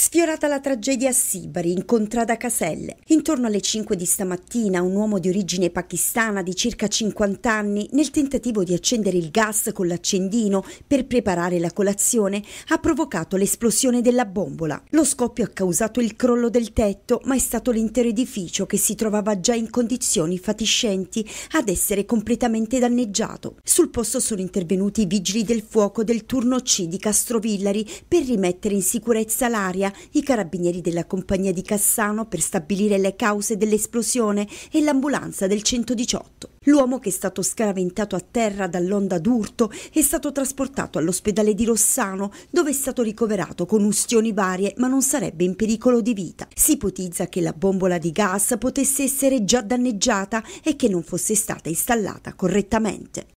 Sfiorata la tragedia a Sibari, in contrada Caselle. Intorno alle 5 di stamattina un uomo di origine pakistana di circa 50 anni, nel tentativo di accendere il gas con l'accendino per preparare la colazione, ha provocato l'esplosione della bombola. Lo scoppio ha causato il crollo del tetto, ma è stato l'intero edificio che si trovava già in condizioni fatiscenti ad essere completamente danneggiato. Sul posto sono intervenuti i vigili del fuoco del turno C di Castrovillari per rimettere in sicurezza l'aria Andrea i carabinieri della compagnia di Cassano per stabilire le cause dell'esplosione e l'ambulanza del 118. L'uomo che è stato scaraventato a terra dall'onda d'urto è stato trasportato all'ospedale di Rossano dove è stato ricoverato con ustioni varie ma non sarebbe in pericolo di vita. Si ipotizza che la bombola di gas potesse essere già danneggiata e che non fosse stata installata correttamente.